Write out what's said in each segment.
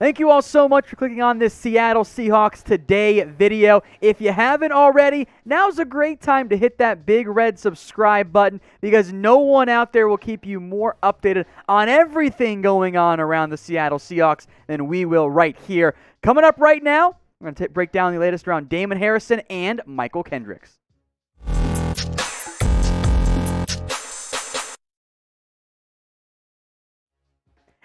Thank you all so much for clicking on this Seattle Seahawks Today video. If you haven't already, now's a great time to hit that big red subscribe button because no one out there will keep you more updated on everything going on around the Seattle Seahawks than we will right here. Coming up right now, we're going to break down the latest around Damon Harrison and Michael Kendricks.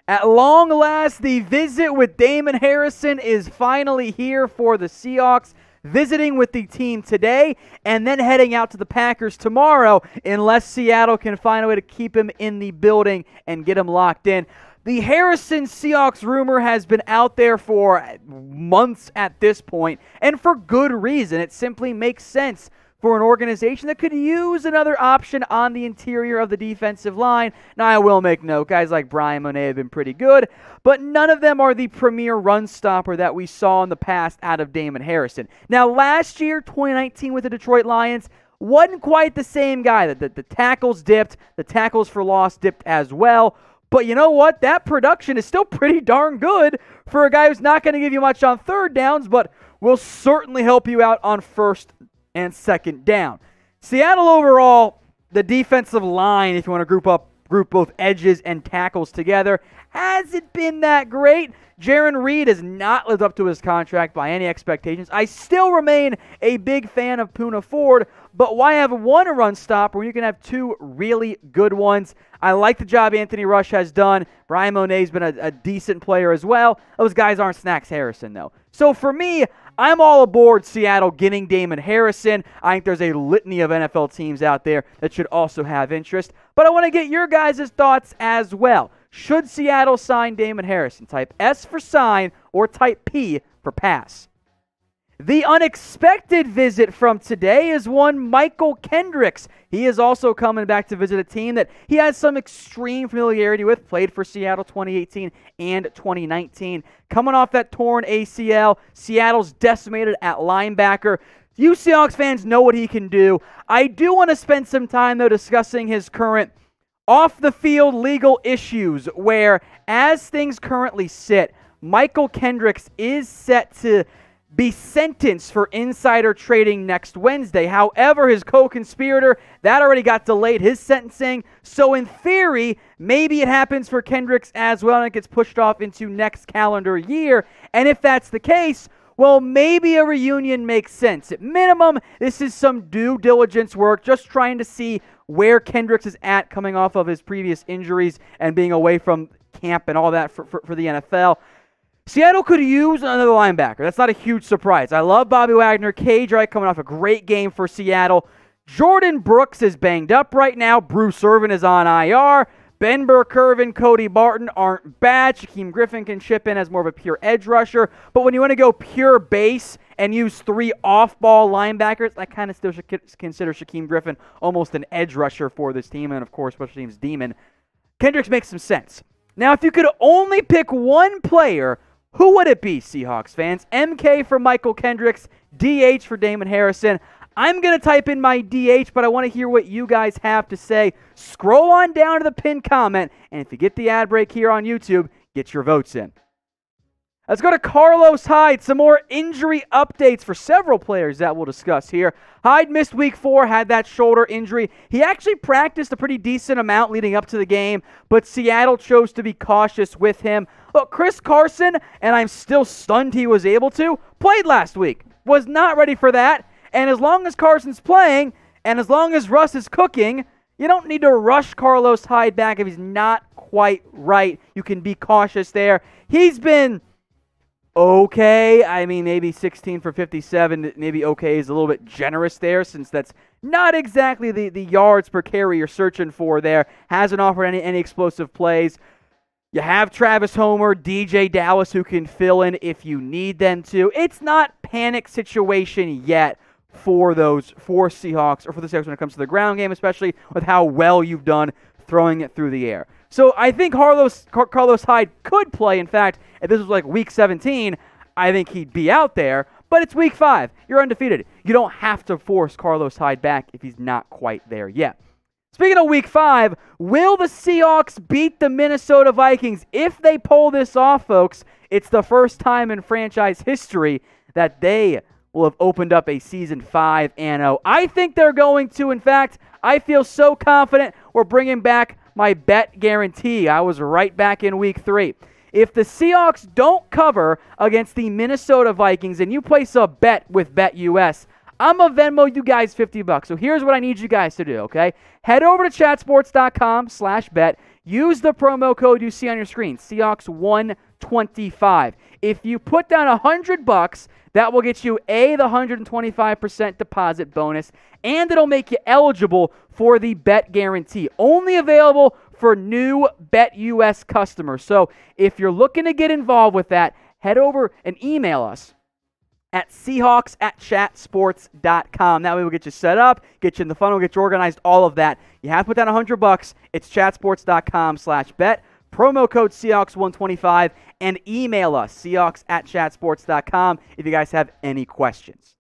At long last, the visit with Damon Harrison is finally here for the Seahawks, visiting with the team today and then heading out to the Packers tomorrow, unless Seattle can find a way to keep him in the building and get him locked in. The Harrison Seahawks rumor has been out there for months at this point, and for good reason. It simply makes sense for an organization that could use another option on the interior of the defensive line. Now, I will make note, guys like Brian Monet have been pretty good, but none of them are the premier run stopper that we saw in the past out of Damon Harrison. Now, last year, 2019, with the Detroit Lions, wasn't quite the same guy. The, the, the tackles dipped, the tackles for loss dipped as well. But you know what? That production is still pretty darn good for a guy who's not going to give you much on third downs, but will certainly help you out on first and second down. Seattle overall, the defensive line, if you want to group up group both edges and tackles together, hasn't been that great. Jaron Reed has not lived up to his contract by any expectations. I still remain a big fan of Puna Ford, but why have one run stop when you can have two really good ones? I like the job Anthony Rush has done. Brian Monet's been a, a decent player as well. Those guys aren't Snacks Harrison, though. So for me, I'm all aboard Seattle getting Damon Harrison. I think there's a litany of NFL teams out there that should also have interest. But I want to get your guys' thoughts as well. Should Seattle sign Damon Harrison? Type S for sign or type P for pass. The unexpected visit from today is one Michael Kendricks. He is also coming back to visit a team that he has some extreme familiarity with, played for Seattle 2018 and 2019. Coming off that torn ACL, Seattle's decimated at linebacker. You Seahawks fans know what he can do. I do want to spend some time, though, discussing his current off the field legal issues, where, as things currently sit, Michael Kendricks is set to be sentenced for insider trading next Wednesday. However, his co conspirator, that already got delayed his sentencing. So, in theory, maybe it happens for Kendricks as well and it gets pushed off into next calendar year. And if that's the case, well, maybe a reunion makes sense. At minimum, this is some due diligence work, just trying to see where Kendricks is at coming off of his previous injuries and being away from camp and all that for, for, for the NFL. Seattle could use another linebacker. That's not a huge surprise. I love Bobby Wagner. K. right coming off a great game for Seattle. Jordan Brooks is banged up right now. Bruce Irvin is on IR. Ben Burkervin, Cody Barton aren't bad. Shaquem Griffin can chip in as more of a pure edge rusher. But when you want to go pure base and use three off ball linebackers, I kind of still consider Shaquem Griffin almost an edge rusher for this team. And of course, special teams demon. Kendricks makes some sense. Now, if you could only pick one player who would it be, Seahawks fans? MK for Michael Kendricks, DH for Damon Harrison. I'm going to type in my DH, but I want to hear what you guys have to say. Scroll on down to the pinned comment, and if you get the ad break here on YouTube, get your votes in. Let's go to Carlos Hyde. Some more injury updates for several players that we'll discuss here. Hyde missed week four, had that shoulder injury. He actually practiced a pretty decent amount leading up to the game, but Seattle chose to be cautious with him. Look, Chris Carson, and I'm still stunned he was able to, played last week. Was not ready for that. And as long as Carson's playing, and as long as Russ is cooking, you don't need to rush Carlos Hyde back if he's not quite right. You can be cautious there. He's been okay. I mean, maybe 16 for 57, maybe okay is a little bit generous there since that's not exactly the, the yards per carry you're searching for there. Hasn't offered any, any explosive plays. You have Travis Homer, DJ Dallas, who can fill in if you need them to. It's not panic situation yet for those four Seahawks or for the Seahawks when it comes to the ground game, especially with how well you've done throwing it through the air. So I think Carlos, Car- Carlos Hyde could play. In fact, if this was like week 17, I think he'd be out there. But it's week five. You're undefeated. You don't have to force Carlos Hyde back if he's not quite there yet. Speaking of week five, will the Seahawks beat the Minnesota Vikings? If they pull this off, folks, it's the first time in franchise history that they will have opened up a season 5 and 0. I think they're going to. In fact, I feel so confident we're bringing back my bet guarantee. I was right back in week three. If the Seahawks don't cover against the Minnesota Vikings and you place a bet with BetUS, I'm a Venmo you guys 50 bucks. So here's what I need you guys to do, okay? Head over to chatsports.com slash bet. Use the promo code you see on your screen, Seahawks125. If you put down a 100 bucks, that will get you A, the 125% deposit bonus, and it'll make you eligible for the bet guarantee. Only available for new Bet US customers. So if you're looking to get involved with that, head over and email us at Seahawks at chatsports.com. That way we'll get you set up, get you in the funnel, get you organized, all of that. You have to put down 100 bucks. It's chatsports.com slash bet promo code Seahawks125, and email us, Seahawks at chatsports.com, if you guys have any questions.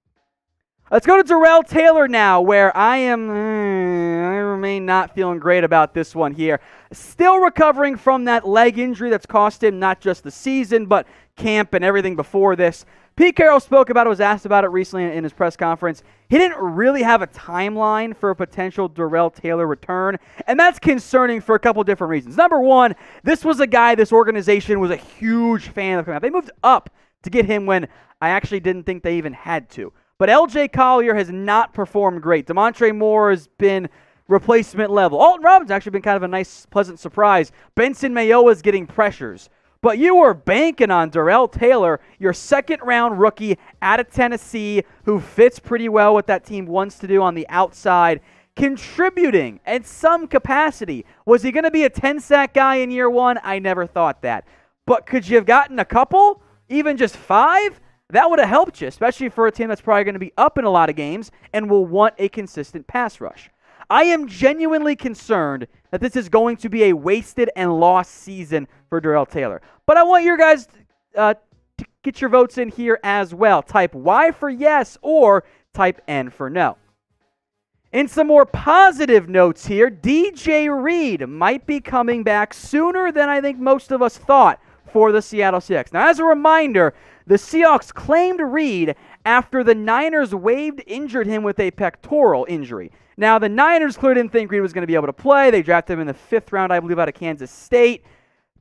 Let's go to Darrell Taylor now, where I am. Mm, I remain not feeling great about this one here. Still recovering from that leg injury that's cost him not just the season, but camp and everything before this. Pete Carroll spoke about it, was asked about it recently in his press conference. He didn't really have a timeline for a potential Darrell Taylor return, and that's concerning for a couple different reasons. Number one, this was a guy this organization was a huge fan of coming out. They moved up to get him when I actually didn't think they even had to. But LJ Collier has not performed great. DeMontre Moore has been replacement level. Alton Robbins actually been kind of a nice, pleasant surprise. Benson Mayo is getting pressures. But you were banking on Darrell Taylor, your second round rookie out of Tennessee, who fits pretty well what that team wants to do on the outside, contributing at some capacity. Was he going to be a 10 sack guy in year one? I never thought that. But could you have gotten a couple? Even just five? That would have helped you, especially for a team that's probably going to be up in a lot of games and will want a consistent pass rush. I am genuinely concerned that this is going to be a wasted and lost season for Darrell Taylor. But I want your guys uh, to get your votes in here as well. Type Y for yes or type N for no. In some more positive notes here, DJ Reed might be coming back sooner than I think most of us thought for the Seattle Seahawks. Now, as a reminder, the Seahawks claimed Reed after the Niners waived injured him with a pectoral injury. Now, the Niners clearly didn't think Reed was going to be able to play. They drafted him in the fifth round, I believe, out of Kansas State.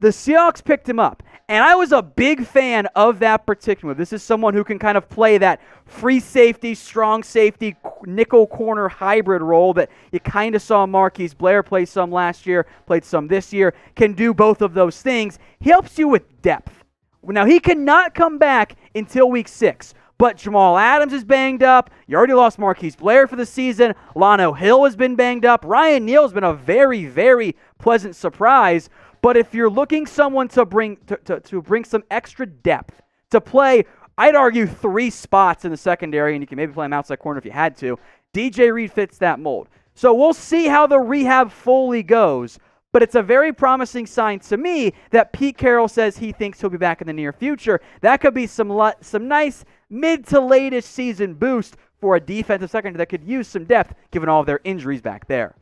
The Seahawks picked him up, and I was a big fan of that particular move. This is someone who can kind of play that free safety, strong safety, nickel corner hybrid role that you kind of saw Marquise Blair play some last year, played some this year, can do both of those things. He helps you with depth. Now, he cannot come back until week six. But Jamal Adams is banged up. You already lost Marquise Blair for the season. Lano Hill has been banged up. Ryan Neal's been a very, very pleasant surprise. But if you're looking someone to bring to, to, to bring some extra depth to play, I'd argue three spots in the secondary, and you can maybe play him outside corner if you had to. DJ Reed fits that mold. So we'll see how the rehab fully goes. But it's a very promising sign to me that Pete Carroll says he thinks he'll be back in the near future. That could be some some nice mid to latest season boost for a defensive secondary that could use some depth given all of their injuries back there.